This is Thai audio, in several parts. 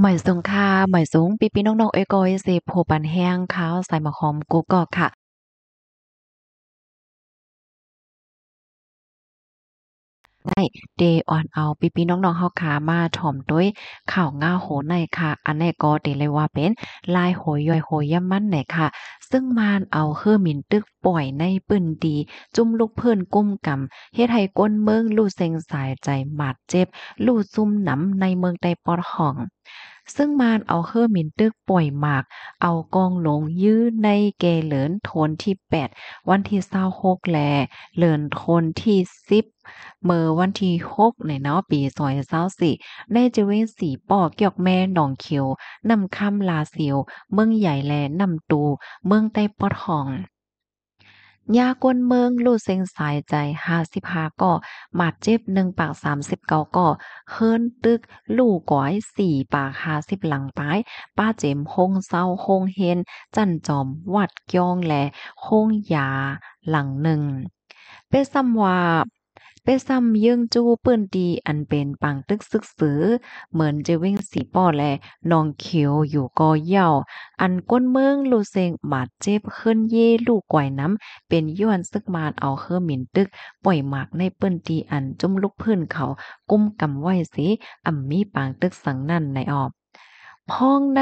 หมายสูงค่ะหมายสูงปีปีน้องๆเอ้ก้อยเสพโผปันแห้งเขาใส่มะขอมกูกอกค่ะได้เดออนเอาปีปีน้องๆเฮาขามาถ่อมด้วยข่าวง่าโหในค่ะ อันนี้ก็เดเลยว่าเป็น ลายโหยย่อยโหยย่ำมันไหนค่ะ ซึ่งมานเอาเฮือมินตึกปล่อยในปืนดี จุ่มลูกเพื่อนกุ้มกำเฮ็ดให้ก้นเมืองลู่เซงสายใจ หมาดเจ็บลู่ซุ่มหนำในเมืองไตปอดห้องซึ่งมานเอาเฮอร์มินตึกป่วยหมาก เอากองหลงยื้อในเกเหลินโทนที่8วันที่เศร้าโกแลเหลินโทนที่สิบ เมื่อวันที่หกในเนาะปีซอยเศร้าสี่ได้จเวนสีป่อเกี่ยวแม่หนองเขียวนำคำลาเซียว เมืองใหญ่แลนำตู เมืองใต้ปอดห้องยากวนเมืองลู่เซิงสายใจห้าสิบห้าก่อหมาดเจ็บหนึ่งปากสามสิบเก้าก่อเฮินตึกลู่ก้อยสี่ปากห้าสิบหลังปาย ป้าเจมหฮงเศร้าหฮงเฮนจันจอมวัดกยองแหล่ฮงยาหลังหนึ่งเป็นซ้ำว่าเปซ้ำยิงจู้ปืนดีอันเป็นปังตึกซึกสือ เหมือนจะวิ่งสีป้อแลนองเขียว อยู่กอเย่า อันก้นเมืองลูเซงบาดเจ็บขึ้นเย่ลูกก่อยน้ำเป็นย้อนซึกมาเอาเฮรอหมิ่นตึกปล่อยหมากในปืนดีอันจุ่มลุกพื้นเขา กุ้มกำไว้สิอ่มมีปังตึกสังนั่นในออบพ้องใน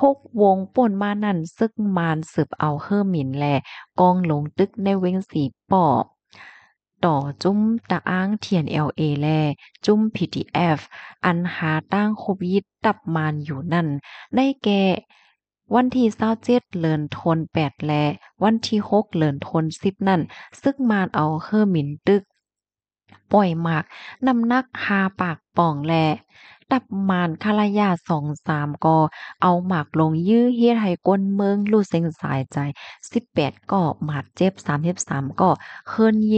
หกวงป่นมานั่นซึกมานสืบเอาเฮอหมินแลกองลงตึกในเวงสีปอบต่อจุ้มตะอ้างเทียนเอลเอแล จุ้มพีีเอฟอันหาตั้งคบยิดตับมานอยู่นั่น ได้แก่วันที่เศร้าเจ็ดเลินทนแปดแล วันที่หกเลินทนสิบนั่น ซึ่งมานเอาเฮอร์มินตึกปล่อยหมากนำนักหาปากป่องแลับมานคารยาสองสามกอเอาหมากลงยื้อเฮียไห้ก้นเมืองลู่เซ็งสายใจสิบแปดก่อหมาดเจ็บสามสิบสามก่อเคินเย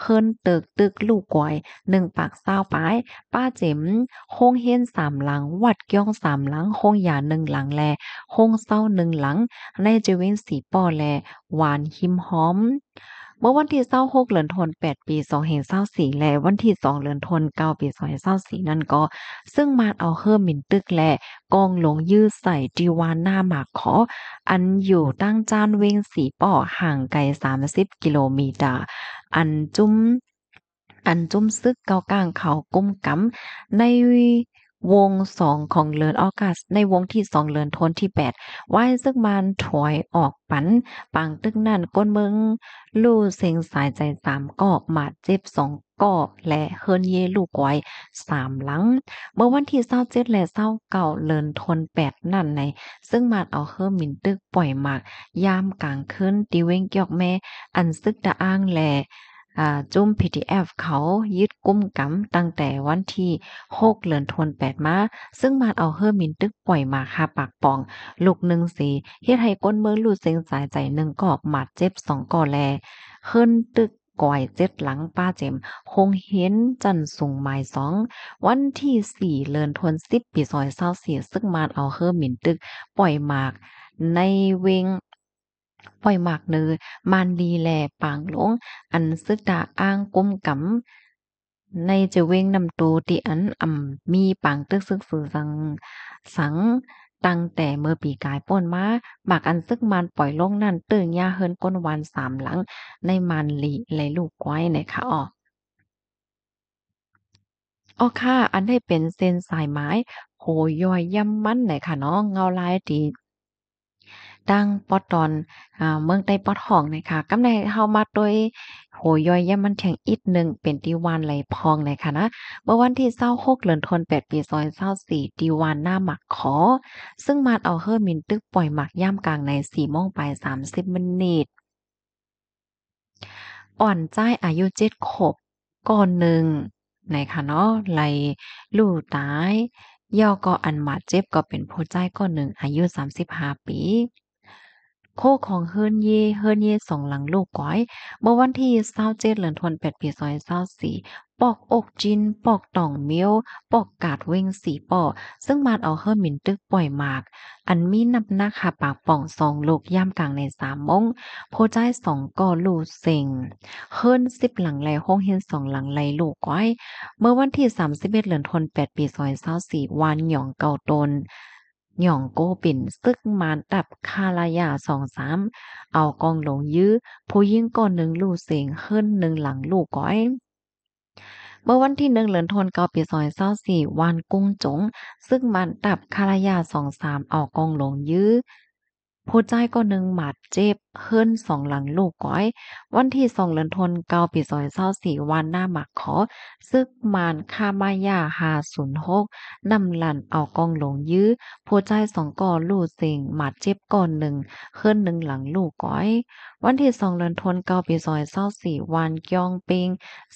เคินเติกตึกลูกก่อยหนึ่งปากเศร้าปาย ป้าเจ็มโค้งเฮียนสามหลัง วัดเกี้ยงสามหลังโค้งหยาหนึ่งหลังแลโค้งเศร้าหนึ่งหลังในเจวินสีป้อแลหวานหิมหอมเมื่อวันที่เศร้าหกเดือนธันวาคมปี สองเห็นเศร้าสี่และวันที่สองเดือนธันวาคมเก้าปีสองเห็นเศร้าสี่นั่นก็ ซึ่งมาเอาเฮอร์มินตึกและกองหลงยื้อใส่จีวานหน้าหมากขอ อันอยู่ตั้งจานเวงสีป่อห่างไกลสามสิบกิโลเมตร อันจุ้ม อันจุ้มซึกเกากลางเขาก้มกำในวงสองของเลินออกัส ในวงที่สองเลินทนที่แปด่ายซึกมันถอยออกปันปังตึกนั่นก้นเมึงลู่เสียงสายใจสามกอกหมาเจ็บสองกอก และเฮินเยลูกไว้สามหลังเมื่อวันที่เศร้าเจ็ดและเศร้าเก่าเลินทนแปดนั่นใน ซึ่งมันเอาเฮิมมินตึกปล่อยหมากยามกลางคืนตีเว้งเกียกแม่ อันซึกตะอ้างแหลจุ้ม PDF เขายึดกุ้มกำตั้งแต่วันที่ 6เดือนทวนแปดมาซึ่งมาเอาเฮอร์มินตึกปล่อยมาค่ะปากป่องลูกหนึ่งสีเฮ็ดให้ก้นเมืองลูดเซิงสายใจหนึ่งกอบหมัดเจ็บสองก่อแลขึ้นตึกก่อยเจ็ดหลังป้าเจมคงเห็นจันสูงหมายสอง วันที่สี่เลือนทวนสิบปีซอยเศร้าเสีย ซึ่งมาเอาเฮอร์มินตึกปล่อยหมาก ในเวงปล่อยมากเนอมานดีแหล่ปางหลง อันซึกดาอ้างก้มกำในจะเวงนำตัวตีอันอ่ำมีปางตึกซึกสื่อสัง สังตั้งแต่เมื่อปีกายป่นมาหมากอันซึกมันปล่อยลงนั่นตื่นยาเฮินก้นวันสามหลังในมันลีเลยลูกไว้นะคะอ๋ออ๋อค่ะอันได้เป็นเส้นสายไม้โหย่อยย่ำมันไหนค่ะน้องเงาลายตีตั้งปอตอนเมืองใต้ปอดห้องนะคะกำในเฮามาโดยโหยอยย่ามันีทงอีกหนึ่งเป็นตีวันไหลพองเลยค่ะนะเมื่อวันที่เศร้าหกเดือนทนแปดปีซอยเศร้าสี่ตีวันหน้าหมักขอ ซึ่งมาเอาเฮอร์มินตึกปล่อยหมักย่ากลางในสี่โมงไปสามสิบมินิทอ่อนใจอายุเจ็ดขบก่อนหนึ่งในค่ะเนาะ ไหลลู่ตายย่อก็อันมาเจ็บก็เป็นผู้ใจก้อนหนึ่งอายุ35ปีโคของเฮิรนเย่เฮิรนเย่สองหลังลูกก้อย เมื่อวันที่เศร้าเจ็ดเหลือนทวนแปดปีซอยเศร้าสี่ปอกอกจินปอกต่องเมียวปอกกาดเวงสีปอ ซึ่งมาเอาเฮิร์มินตึกปล่อยมาก อันมีนับหน้าค่ะปากป่องสองลูกย่ามกลางในสามมงโพจายสองก่อลูเซิง เฮิร์นสิบหลังไหลห้องเฮนสองหลังไหลลูกก้อย เมื่อวันที่สามสิบเอ็ดเหลือนทนแปดปีซอยเศร้าสี่วันหยองเก่าตนหย่องโกปิ่นซึกมานตับคาลายาสองสาม เอากองหลงยื้อผู้ยิ่งก่อนหนึ่งลูกเสียงขึ้นหนึ่งหลังลูกก้อยเมื่อวันที่หนึ่งเหลือนทนเกาปีซอยเศร้าสี่วันกุ้งจง ซึ่งมันตับคารยาสองสามออกกองหลงยื้อผู้ใจก็หนึ่งหมัดเจ็บเฮิรนสองหลังลูกก้อย วันที่สองเดือนทนเกาปีซอยเศร้าสี่วันหน้าหมักขอ ซึกมานคามายาหาศูนย์หกนำหลันเอากองหลงยื้อผู้ใจสองก่อลูกเสิงหมัดเจ็บก่อนหนึ่งเฮิรนหนึ่งหลังลูกก้อย วันที่สองเดือนทนเกาปีซอยเศร้าสี่วันกยองปิง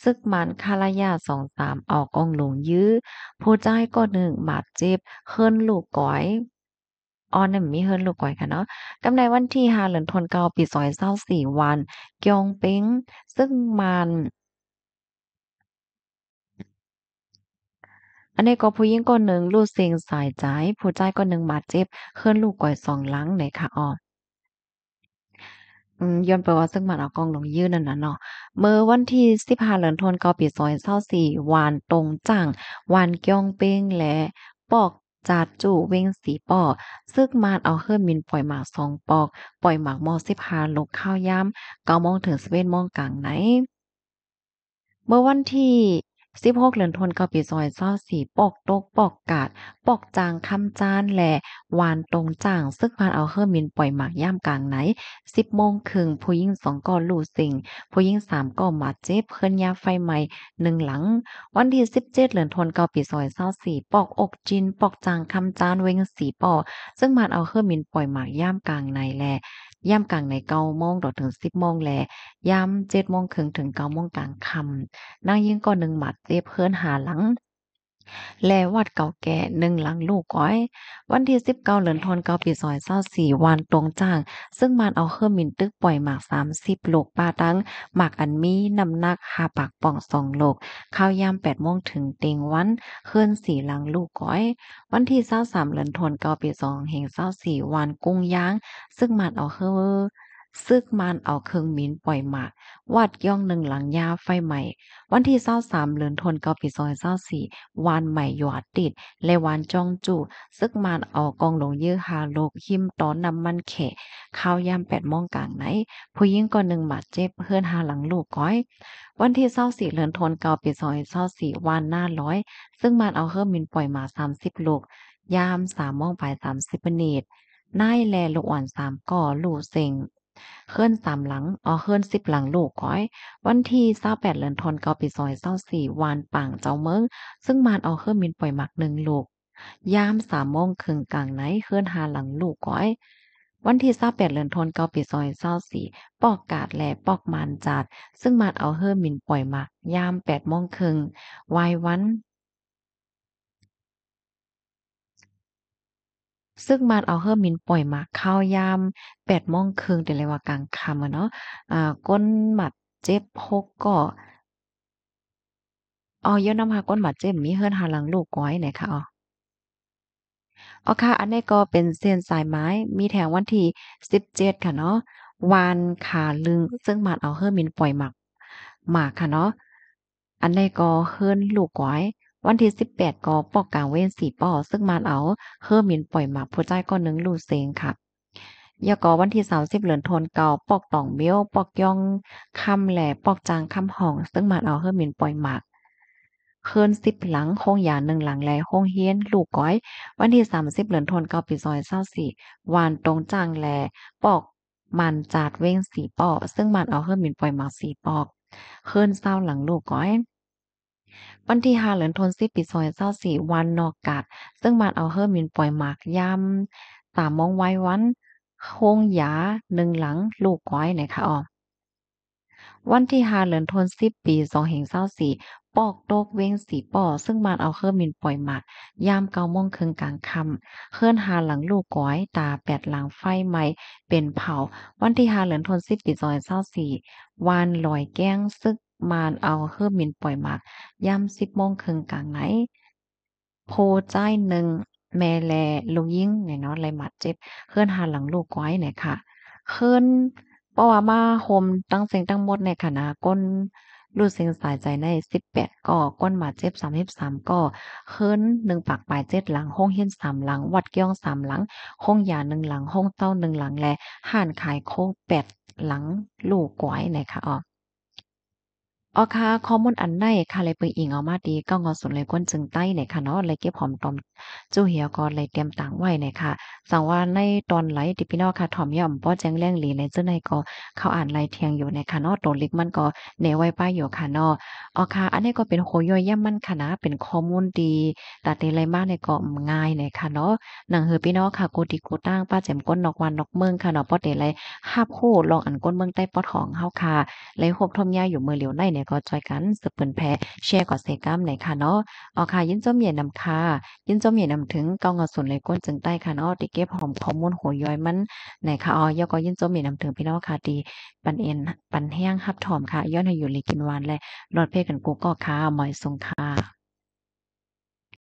ซึกมานคาลายาสองสามเอากองหลงยื้อผู้ใจก็หนึ่งหมัดเจ็บเฮิรนลูกก้อยออนมีเฮิรนลูกก่อยค่ะเนาะกำในวันที่าเหลือนทนเกาปีซอยเศร้าสี่วันเกียงเป้งซึ่งมัน อันนี้ก็ผู้หญิงก็หนึ่งลูกเสียงสายใจผู้ใจก็หนึ่งบาดเจ็บเคลื่อนลูกก่อยสองหลังหนค่ะอ๋อย้อนไปว่า ซึ่งมันเอากองลงยื่นนั่นน่ะเนาะเมื่อวันที่สิบห้าเหลือนทนเกาปีซอยเศร้าสี่วันตรงจังวันเกียงเป้งและปอกจาดจู่เว้งสีปอซึกมานเอาเฮิรมินปล่อยหมากสองปอกปล่อยหมากมอสิพาลงข้าวย้ำเก้ามองถึงสเวนมองกลางไหนเมื่อวันที่สิบหกเดือนทนเกาปีซอยเศร้าสีปอกตกปอกกาดปอกจางคำจานแหล่วานตรงจ่างซึกพานเอาเฮอร์มินปล่อยหมากย่ามกลางไหนสิบโมงครึ่งผู้ยิ่งสองก่อลู่สิงผู้ยิ่งสามก่อมาเจ็บเพิ่นยาไฟใหม่หนึ่งหลัง วันที่สิบเจ็ดเือนทนเกาปีซอยเศร้าสีปอกอกจิน ปอกจางคำจานเวงสีปอซึ่งมันเอาเฮอร์มินปล่อยหมากย่ามกลางในแหละย่ำกลางในเก้าโมงถึงสิบโมงแลย่ำเจ็ดโมงครึ่งถึงเก้าโมงกลางค่ำนั่งยิ่งก็หนึ่งหมัดเรียบเพื่อนหาหลังและวัดเก่าแก่หนึ่งหลังลูกก้อย วันที่สิบเก้าเหรินทนเก้าปีซอยเศร้าสี่วันตรงจ้างซึ่งมันเอาเครื่องมินตึกปล่อยหมากสามสิบโลกปลาตั้งหมากอันมีน้ำหนักหาปากป่องสองโลกข้าวยามแปดโมงถึงเตยงวันเคลื่อนสี่หลังลูกก้อย วันที่เศร้าสามเหรินทนเก้าปีสองเหงเศร้าสี่วันกุ้งย่าง ซึ่งมันเอาเครื่องซึกมานเอาเครื่องมินปล่อยหมากวัดย่องหนึ่งหลังยาไฟใหม่ วันที่เศร้าสามเลือนทนเกาปีซอยเศร้าสี่วานใหม่หยอดติด และวานจ้องจู่ ซึกมานเอากองหลงเยื้อหาโลกหิมตอนนำมันเขะข้าวยามแปดมองกลางไหนผู้ยิ่งก็หนึ่งหมาดเจ็บเพื่อนหาหลังลูกก้อย วันที่เศร้าสี่เลือนทนเกาปีซอยเศร้าสี่วานหน้าร้อย ซึ่งมานเอา เครื่องมินปล่อยหมาสามสิบลูกยามสามมองไปสามสิบเนตรนายแลลูกอ่อนสามก่อลูกเซ็งเคลื่อนสามหลังออเคลื่อนสิบหลังลูกก้อย วันที่เศร้าแปดเลือนทนเกาปีซอยเศร้าสี่วานป่างเจ้าเมืองซึ่งมานเอาเคลื่อนมินปล่อยหมักหนึ่งลูก ยามสามโมงครึ่งกลางไหนเคลื่อนหาหลังลูกก้อย วันที่แปดเดือนทนนกาปีซอยเศร้าสี่ปอกกาดแหล่ปอกมันจัด ซึ่งมาอเอาเ่อนมินปล่อยหมัก ยามแปดโมงครึ่งวายวันซึ่งมันเอาเฮอร์มินปล่อยมาเข้ายามแปดโมงครึ่งแต่เลยว่ากลางค่ำอะเนาะ อ่าก้นหมัดเจ็บพกก็อ๋อเยอะน้ำหาก้นหมัดเจ็บมีเฮือนหาหลังลูกก้อยไหนคะอ๋ออ๋อค่ะ อันนี้ก็เป็นเส้นสายไม้มีแถววันที่สิบเจ็ดค่ะเนาะวานขาลึง ซึ่งหมัดเอาเฮอร์มินปล่อยหมักหมากค่ะเนาะอันนี้ก็เฮือนลูกก้อยวันที่สิบแปดก็ปอกกลางเว้นสี่ปอซึ่งมาเอาเฮอร์มินปล่อยหมาผู้ใจก็หนึ่งลูเซงค่ะยกอวันที่สามสิบเหลือนทนเก่าปอกตองเมี้ยวปอกย่องคำแหล่ปอกจางคำห่อง ซึ่งมาเอาเฮอร์มินปล่อยหมากเคินสิบหลังโค้งหยาหนึ่งหลังแลโค้งเฮียน ลูกก้อย วันที่สามสิบเหลือนทนเก่าปีซอยเศร้าสี่วานตรงจางแหล่ปอกมันจาดเว้งสีปอกซึ่งมันเอาเฮอร์มินปล่อยหมากสีปอกเคินเศร้าหลังลูกก้อยวันที่หาเหลือนทนซิปีซอยเศร้าสี่วันนอกกาดซึ่งบานเอาเฮิร์มินปล่อยหมากย่ำตามมองไว้วันโคงหยาหนึ่งหลัง ลูกก้อยนะคะอ๋อ วันที่หาเหลือนทนซิปีสองเหงเศร้าสี่ปอกโตกเวงสีป่อซึ่งมันเอาเครื่องมินปล่อยหมากยามเกามงเคืองกลางคำเคลื่อนหาหลังลูกก้อย ตาแปดหลังไฟไหมเป็นเผา วันที่หาเหลือนทนสิบปีซอยเศร้าสี่วันลอยแก้งซึกมานเอาเฮ่องมินปล่อยหมากย่ำสิบโมงครึ่งกลางไหน โพใจหนึ่งแม่แล ลุงยิ่งเนี่ยเนาะไรหมัดเจ็บเคลื่อนหาหลังลูกไว้เนี่ยค่ะเคลื่อนเพราะว่ามาโฮมตั้งเสียงตั้งหมดในคณะก้นรูดเสียงสายใจ ในสิบก่อก้นหมาเจ็บสาามก่อเลื่อนหนึ่งปากปลายเจ็ดหลัง ห้องเฮียนสามหลัง วัดเกี้ยงสามหลัง ห้องยาหนึ่งหลังห้องเต้าหนึ่งหลังและห่านขายโคแปดหลัง ลูกกวหนค่ะอ๋อออค่ะข้อมูลอันไหนค่ะเลยปืงอิงเอามาดีก็งอสุนเลยก้นจึงใต้เนี่ยค่ะเนาะเลยเก็บหอมตอมจู่เหี่ยวก็เลยเตรียมต่างไว้เนี่ยค่ะ สังว่าในตอนไหลดิพี่น้องค่ะถ่อมย่อมป้อแจ้งแรงหลีในเจ้าในก็เขาอ่านลายเทียงอยู่ในค่ะเนาะตัวลิกมันก็เนไว้ป้ายอยู่ค่ะเนาะออค่ะอันนี้ก็เป็นโคย่อยย่ำมันคณะเป็นข้อมูลดีแต่ในไรมากในก็ง่ายเนี่ยค่ะเนาะหนังเฮือพี่น้องค่ะโกติโกตั้งป้าแจ่มก้นนอกวันนอกเมืองค่ะเนาะป้อเตลไร้าบู่ลองอันก้นเมืองใต้ป้อทองเ้าค่ะเลยหบทมยาอยู่เมือเหลียวในเนี่ยี่ยก็จอยกันสืบเปิ้นแพ้แชร์กอเสก้ามไหนค่ะเนาะเอาค่ะ ยินจมเหยียนำค่ะยินจมเหยียนำถึงกองเงิสุนเลยก้นจึงใต้ค่ะเนาะติเก็บหอมข้อมูลหัวย้อยมันไหนค่ะอ๋อยก็ยินจมเหยียนำถึงพี่น้องค่ะดีปันเอ็นปันแห้งฮับถอมค่ะย้อนให้อยู่ลีกินวานและรอดเพศกันกูก็ค่ะหมอยทรงค่ะ